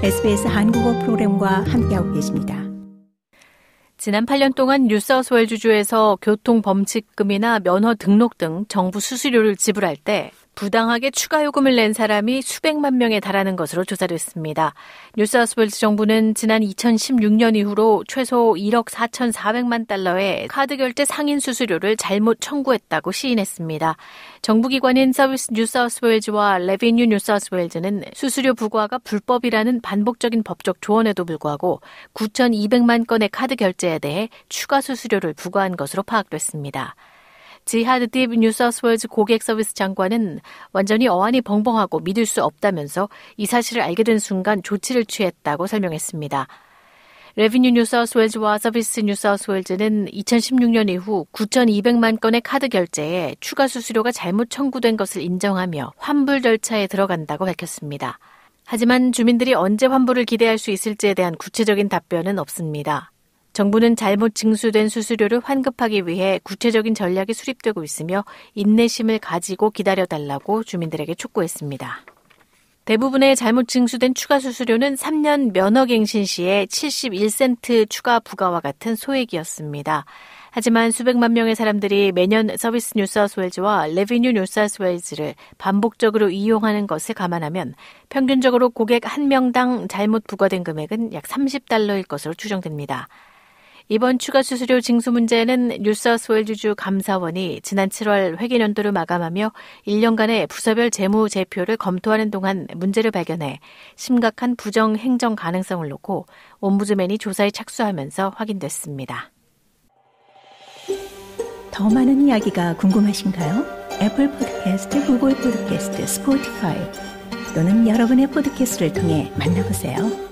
SBS 한국어 프로그램과 함께하고 계십니다. 지난 8년 동안 뉴사우스웨일주주에서 교통 범칙금이나 면허 등록 등 정부 수수료를 지불할 때 부당하게 추가 요금을 낸 사람이 수백만 명에 달하는 것으로 조사됐습니다. 뉴사우스웨일스 정부는 지난 2016년 이후로 최소 1억 4,400만 달러의 카드 결제 상인 수수료를 잘못 청구했다고 시인했습니다. 정부기관인 서비스 뉴사우스웨일즈와 레비뉴 뉴사우스웨일즈는 수수료 부과가 불법이라는 반복적인 법적 조언에도 불구하고 9,200만 건의 카드 결제에 대해 추가 수수료를 부과한 것으로 파악됐습니다. 지하드 딥뉴사우스웨즈 고객 서비스 장관은 완전히 어안이 벙벙하고 믿을 수 없다면서 이 사실을 알게 된 순간 조치를 취했다고 설명했습니다. 레비뉴 뉴사우스웨즈와 서비스 뉴사우스웨즈는 2016년 이후 9,200만 건의 카드 결제에 추가 수수료가 잘못 청구된 것을 인정하며 환불 절차에 들어간다고 밝혔습니다. 하지만 주민들이 언제 환불을 기대할 수 있을지에 대한 구체적인 답변은 없습니다. 정부는 잘못 징수된 수수료를 환급하기 위해 구체적인 전략이 수립되고 있으며 인내심을 가지고 기다려달라고 주민들에게 촉구했습니다. 대부분의 잘못 징수된 추가 수수료는 3년 면허갱신 시에 71센트 추가 부과와 같은 소액이었습니다. 하지만 수백만 명의 사람들이 매년 서비스 뉴스아스웨일즈와 레비뉴 뉴스아스웨일즈를 반복적으로 이용하는 것을 감안하면 평균적으로 고객 한명당 잘못 부과된 금액은 약 30달러일 것으로 추정됩니다. 이번 추가 수수료 징수 문제는 뉴사우스웨일즈주 감사원이 지난 7월 회계연도를 마감하며 1년간의 부서별 재무 제표를 검토하는 동안 문제를 발견해 심각한 부정 행정 가능성을 놓고 옴부즈맨이 조사에 착수하면서 확인됐습니다. 더 많은 이야기가 궁금하신가요? 애플 포드캐스트, 구글 포드캐스트, 스포티파이 또는 여러분의 포드캐스트를 통해 만나보세요.